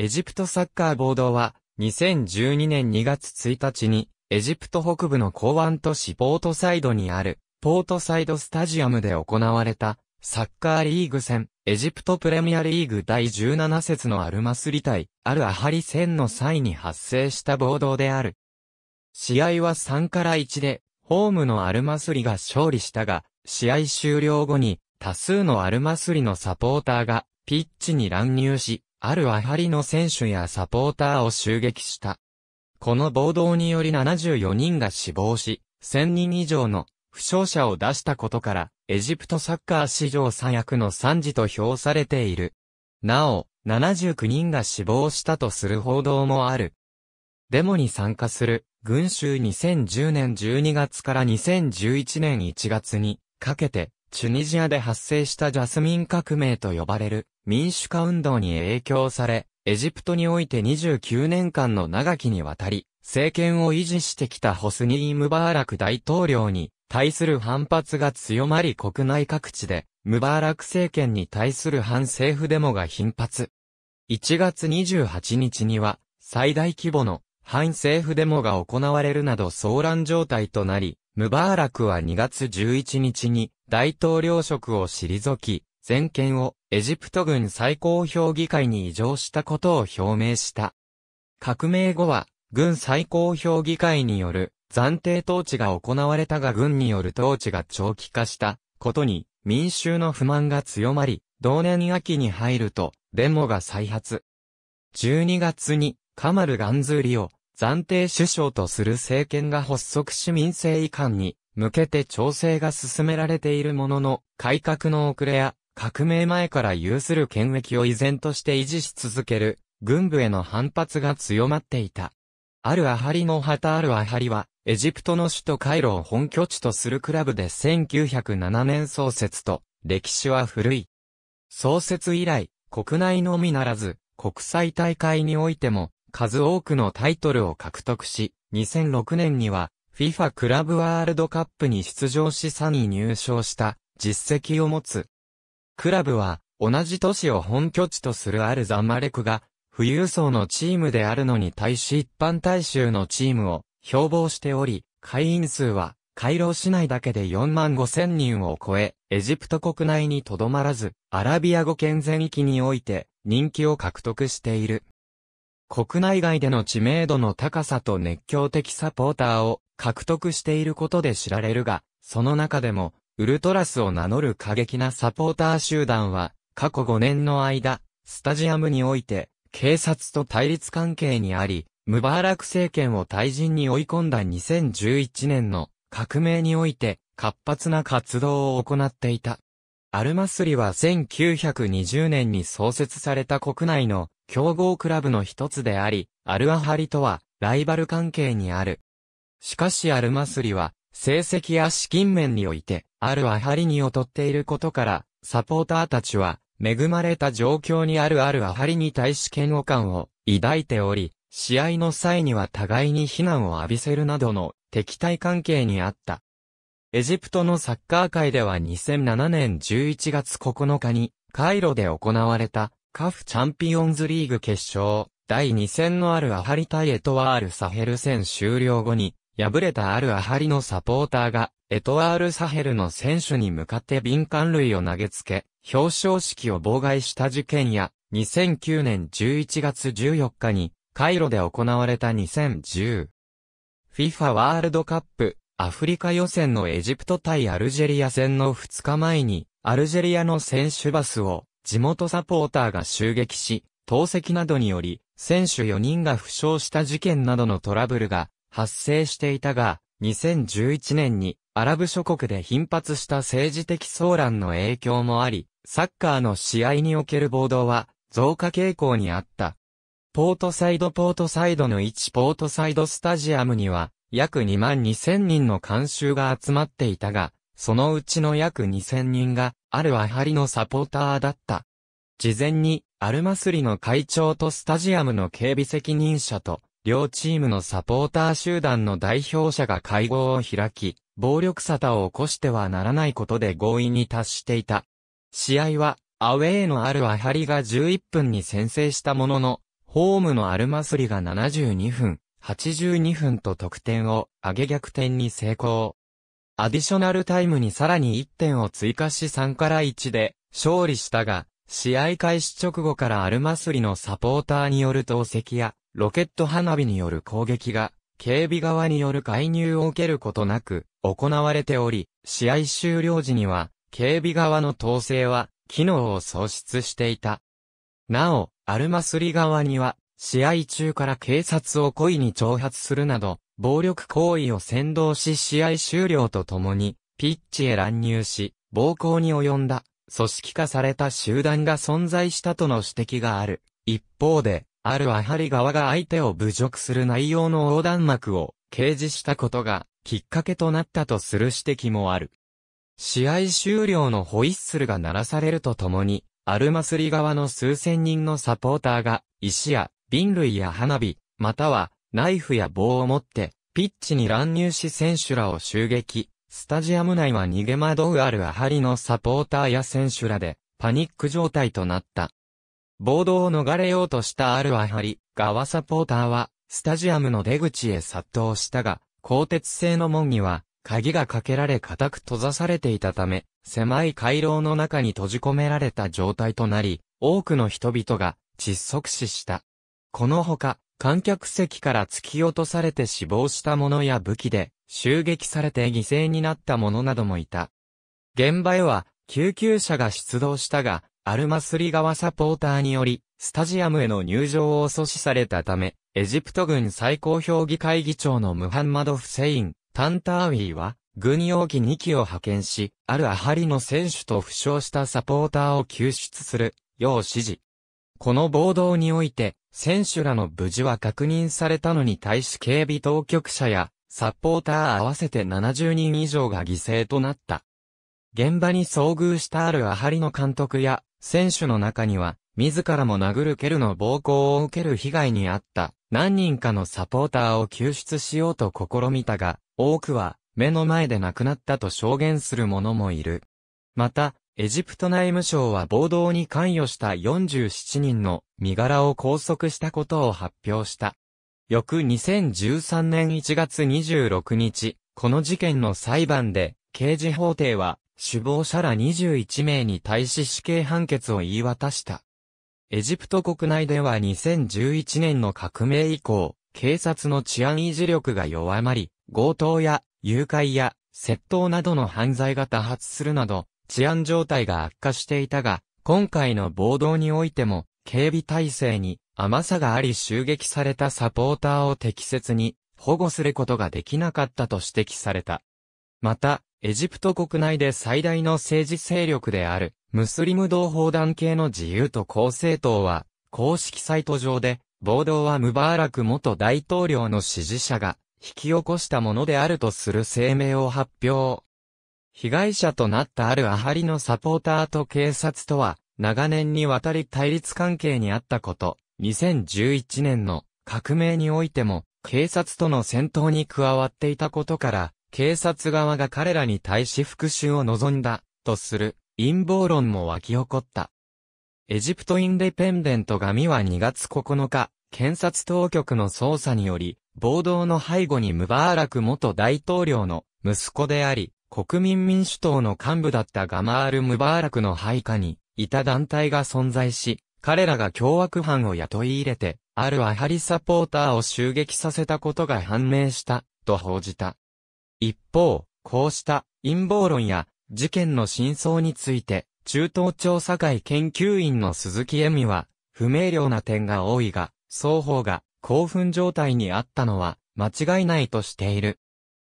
エジプトサッカーボードは、2012年2月1日に、エジプト北部の港湾都市ポートサイドにある、ポートサイドスタジアムで行われた、サッカーリーグ戦、エジプトプレミアリーグ第17節のアルマスリ対、アルアハリ戦の際に発生した暴動である。試合は3から1で、ホームのアルマスリが勝利したが、試合終了後に、多数のアルマスリのサポーターが、ピッチに乱入し、あるアハリの選手やサポーターを襲撃した。この暴動により74人が死亡し、1000人以上の負傷者を出したことから、エジプトサッカー史上最悪の惨事と評されている。なお、79人が死亡したとする報道もある。デモに参加する、群衆2010年12月から2011年1月に、かけて、チュニジアで発生したジャスミン革命と呼ばれる民主化運動に影響され、エジプトにおいて29年間の長きにわたり、政権を維持してきたホスニー・ムバーラク大統領に対する反発が強まり国内各地で、ムバーラク政権に対する反政府デモが頻発。1月28日には、最大規模の反政府デモが行われるなど騒乱状態となり、ムバーラクは2月11日に大統領職を退き、全権をエジプト軍最高評議会に移譲したことを表明した。革命後は、軍最高評議会による暫定統治が行われたが軍による統治が長期化したことに民衆の不満が強まり、同年秋に入るとデモが再発。12月にカマル・ガンズーリを暫定首相とする政権が発足し民政移管に向けて調整が進められているものの、改革の遅れや、革命前から有する権益を依然として維持し続ける、軍部への反発が強まっていた。あるアハリのハタる。ルアハリは、エジプトの首都カイロを本拠地とするクラブで1907年創設と、歴史は古い。創設以来、国内のみならず、国際大会においても、数多くのタイトルを獲得し、2006年には、FIFA クラブワールドカップに出場し3位入賞した実績を持つ。クラブは同じ都市を本拠地とするアルザマレクが富裕層のチームであるのに対し一般大衆のチームを標榜しており、会員数はカイロ市内だけで4万5千人を超え、エジプト国内にとどまらず、アラビア語圏全域において人気を獲得している。国内外での知名度の高さと熱狂的サポーターを獲得していることで知られるが、その中でも、ウルトラスを名乗る過激なサポーター集団は、過去5年の間、スタジアムにおいて、警察と対立関係にあり、ムバーラク政権を退陣に追い込んだ2011年の革命において、活発な活動を行っていた。アルマスリは1920年に創設された国内の強豪クラブの一つであり、アルアハリとはライバル関係にある。しかしアルマスリは、成績や資金面において、あるアハリに劣っていることから、サポーターたちは、恵まれた状況にあるあるアハリに対し嫌悪感を抱いており、試合の際には互いに非難を浴びせるなどの敵対関係にあった。エジプトのサッカー界では2007年11月9日に、カイロで行われた、カフチャンピオンズリーグ決勝、第2戦のあるアハリ対エトワール・サヘル戦終了後に、敗れたあるアハリのサポーターが、エトワール・サヘルの選手に向かって敏感類を投げつけ、表彰式を妨害した事件や、2009年11月14日に、カイロで行われた2010。FIFA ワールドカップ、アフリカ予選のエジプト対アルジェリア戦の2日前に、アルジェリアの選手バスを、地元サポーターが襲撃し、投石などにより、選手4人が負傷した事件などのトラブルが発生していたが、2011年にアラブ諸国で頻発した政治的騒乱の影響もあり、サッカーの試合における暴動は増加傾向にあった。ポートサイドポートサイドの1ポートサイドスタジアムには約2万2000人の観衆が集まっていたが、そのうちの約2000人があるアハリのサポーターだった。事前にアルマスリの会長とスタジアムの警備責任者と両チームのサポーター集団の代表者が会合を開き、暴力沙汰を起こしてはならないことで合意に達していた。試合は、アウェーのあるアハリが11分に先制したものの、ホームのアルマスリが72分、82分と得点を上げ逆転に成功。アディショナルタイムにさらに1点を追加し3から1で勝利したが、試合開始直後からアルマスリのサポーターによる投石やロケット花火による攻撃が、警備側による介入を受けることなく、行われており、試合終了時には、警備側の統制は、機能を喪失していた。なお、アルマスリ側には、試合中から警察を故意に挑発するなど、暴力行為を先導し試合終了とともに、ピッチへ乱入し、暴行に及んだ、組織化された集団が存在したとの指摘がある。一方で、あるアハリ側が相手を侮辱する内容の横断幕を掲示したことがきっかけとなったとする指摘もある。試合終了のホイッスルが鳴らされるとともに、アルマスリ側の数千人のサポーターが、石や瓶類や花火、またはナイフや棒を持って、ピッチに乱入し選手らを襲撃。スタジアム内は逃げ惑うあるアハリのサポーターや選手らで、パニック状態となった。暴動を逃れようとしたアルアハリ、側サポーターは、スタジアムの出口へ殺到したが、鋼鉄製の門には、鍵がかけられ固く閉ざされていたため、狭い回廊の中に閉じ込められた状態となり、多くの人々が窒息死した。このほか、観客席から突き落とされて死亡した者や武器で、襲撃されて犠牲になった者などもいた。現場へは、救急車が出動したが、アルマスリ側サポーターにより、スタジアムへの入場を阻止されたため、エジプト軍最高評議会議長のムハンマド・フセイン、タンターウィーは、軍用機2機を派遣し、あるアハリの選手と負傷したサポーターを救出する、よう指示。この暴動において、選手らの無事は確認されたのに対し警備当局者や、サポーター合わせて70人以上が犠牲となった。現場に遭遇したあるアハリの監督や選手の中には、自らも殴る蹴るの暴行を受ける被害に遭った、何人かのサポーターを救出しようと試みたが、多くは、目の前で亡くなったと証言する者もいる。また、エジプト内務省は暴動に関与した47人の身柄を拘束したことを発表した。翌2013年1月26日、この事件の裁判で、刑事法廷は、首謀者ら21名に対し死刑判決を言い渡した。エジプト国内では2011年の革命以降、警察の治安維持力が弱まり、強盗や誘拐や窃盗などの犯罪が多発するなど、治安状態が悪化していたが、今回の暴動においても、警備体制に甘さがあり襲撃されたサポーターを適切に保護することができなかったと指摘された。また、エジプト国内で最大の政治勢力である、ムスリム同胞団系の自由と公正党は、公式サイト上で、暴動はムバーラク元大統領の支持者が、引き起こしたものであるとする声明を発表。被害者となったあるアハリのサポーターと警察とは、長年にわたり対立関係にあったこと、2011年の革命においても、警察との戦闘に加わっていたことから、警察側が彼らに対し復讐を望んだ、とする陰謀論も湧き起こった。エジプトインデペンデント紙は2月9日、検察当局の捜査により、暴動の背後にムバーラク元大統領の息子であり、国民民主党の幹部だったガマール・ムバーラクの配下にいた団体が存在し、彼らが凶悪犯を雇い入れて、あるアハリサポーターを襲撃させたことが判明した、と報じた。一方、こうした陰謀論や事件の真相について、中東調査会研究員の鈴木恵美は、不明瞭な点が多いが、双方が興奮状態にあったのは間違いないとしている。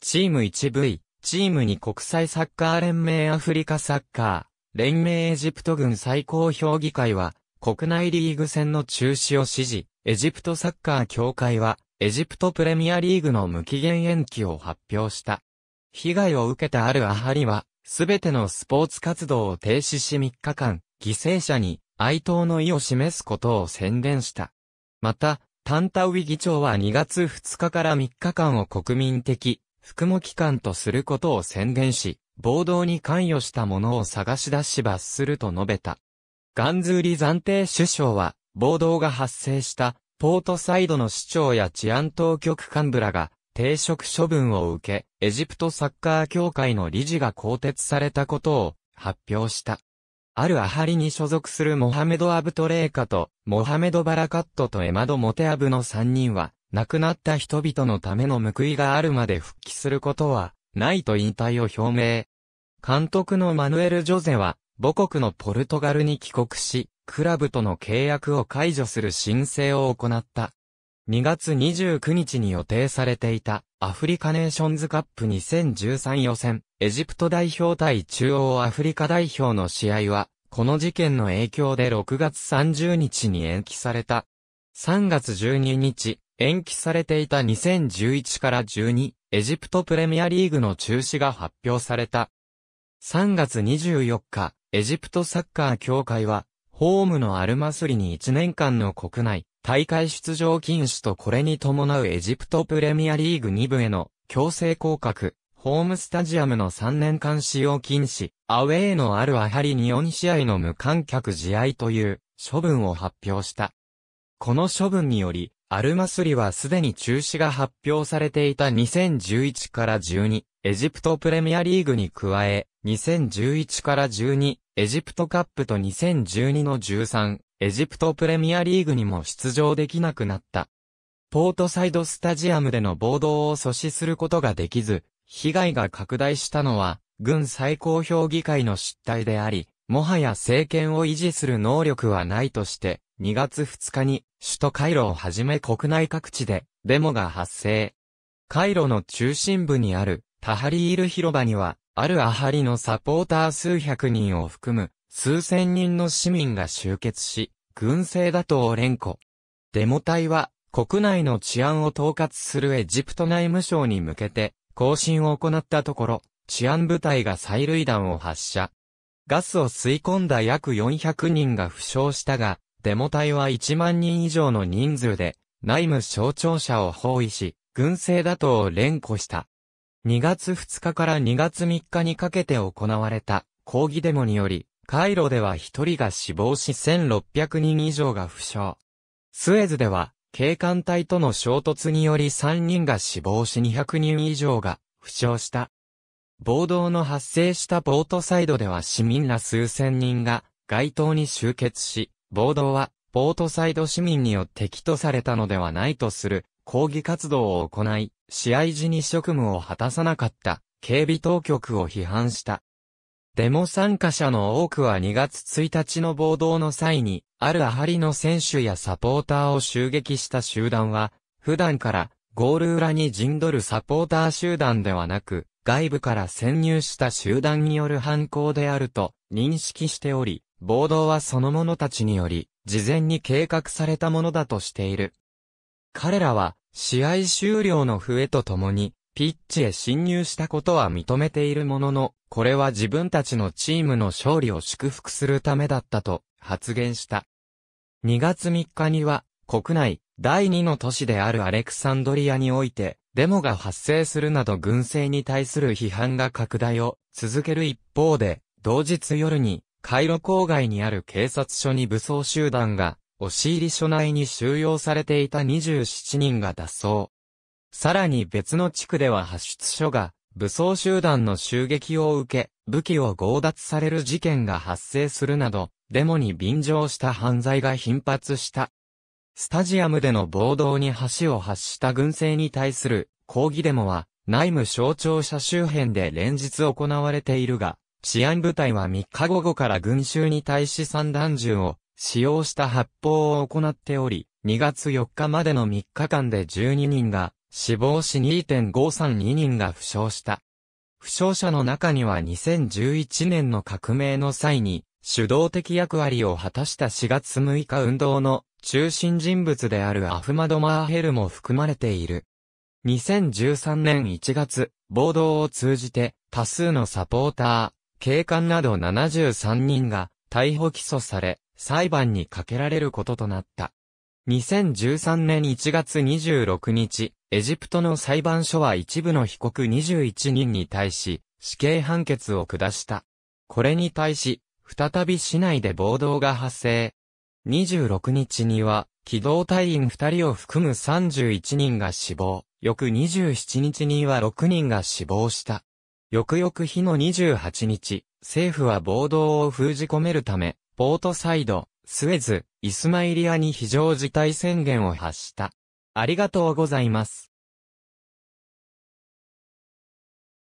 チーム 1V、チーム2国際サッカー連盟アフリカサッカー、連盟エジプト軍最高評議会は、国内リーグ戦の中止を指示、エジプトサッカー協会は、エジプトプレミアリーグの無期限延期を発表した。被害を受けたあるアハリは、すべてのスポーツ活動を停止し3日間、犠牲者に哀悼の意を示すことを宣伝した。また、タンタウィ議長は2月2日から3日間を国民的、服務機関とすることを宣言し、暴動に関与した者を探し出し罰すると述べた。ガンズーリ暫定首相は、暴動が発生したポートサイドの市長や治安当局幹部らが停職処分を受け、エジプトサッカー協会の理事が更迭されたことを発表した。あるアハリに所属するモハメド・アブトレーカと、モハメド・バラカットとエマド・モテアブの3人は、亡くなった人々のための報いがあるまで復帰することは、ないと引退を表明。監督のマヌエル・ジョゼは、母国のポルトガルに帰国し、クラブとの契約を解除する申請を行った。2月29日に予定されていたアフリカネーションズカップ2013予選、エジプト代表対中央アフリカ代表の試合は、この事件の影響で6月30日に延期された。3月12日、延期されていた2011から12、エジプトプレミアリーグの中止が発表された。3月24日、エジプトサッカー協会は、ホームのアルマスリに1年間の国内、大会出場禁止とこれに伴うエジプトプレミアリーグ2部への強制降格、ホームスタジアムの3年間使用禁止、アウェーのあるアハリに4試合の無観客試合という処分を発表した。この処分により、アルマスリはすでに中止が発表されていた2011から12、エジプトプレミアリーグに加え、2011から12、エジプトカップと2012の13、エジプトプレミアリーグにも出場できなくなった。ポートサイドスタジアムでの暴動を阻止することができず、被害が拡大したのは、軍最高評議会の失態であり、もはや政権を維持する能力はないとして、2月2日に首都カイロをはじめ国内各地でデモが発生。カイロの中心部にあるタハリール広場にはあるアハリのサポーター数百人を含む、数千人の市民が集結し、軍政打倒連呼。デモ隊は、国内の治安を統括するエジプト内務省に向けて、更新を行ったところ、治安部隊が催涙弾を発射。ガスを吸い込んだ約400人が負傷したが、デモ隊は1万人以上の人数で、内務省庁舎を包囲し、軍政打倒を連呼した。2月2日から2月3日にかけて行われた抗議デモにより、カイロでは1人が死亡し1600人以上が負傷。スエズでは、警官隊との衝突により3人が死亡し200人以上が負傷した。暴動の発生したボートサイドでは市民ら数千人が街頭に集結し、暴動はボートサイド市民によって起訴されたのではないとする抗議活動を行い、試合時に職務を果たさなかった警備当局を批判した。デモ参加者の多くは2月1日の暴動の際に、あるアハリの選手やサポーターを襲撃した集団は、普段からゴール裏に陣取るサポーター集団ではなく、外部から潜入した集団による犯行であると認識しており、暴動はその者たちにより、事前に計画されたものだとしている。彼らは、試合終了の笛とともに、ピッチへ侵入したことは認めているものの、これは自分たちのチームの勝利を祝福するためだったと発言した。2月3日には、国内第2の都市であるアレクサンドリアにおいて、デモが発生するなど軍政に対する批判が拡大を続ける一方で、同日夜に、カイロ郊外にある警察署に武装集団が押入所内に収容されていた27人が脱走。さらに別の地区では発出所が武装集団の襲撃を受け、武器を強奪される事件が発生するなど、デモに便乗した犯罪が頻発した。スタジアムでの暴動に橋を発した軍政に対する抗議デモは、内務省庁舎周辺で連日行われているが、治安部隊は3日午後から群衆に対し散弾銃を使用した発砲を行っており、2月4日までの3日間で12人が死亡し2.532人が負傷した。負傷者の中には2011年の革命の際に主導的役割を果たした4月6日運動の中心人物であるアフマド・マーヘルも含まれている。2013年1月、暴動を通じて多数のサポーター、警官など73人が逮捕起訴され、裁判にかけられることとなった。2013年1月26日、エジプトの裁判所は一部の被告21人に対し、死刑判決を下した。これに対し、再び市内で暴動が発生。26日には、機動隊員2人を含む31人が死亡、翌27日には6人が死亡した。翌々日の28日、政府は暴動を封じ込めるため、ポートサイド、スエズ、イスマイリアに非常事態宣言を発した。ありがとうございます。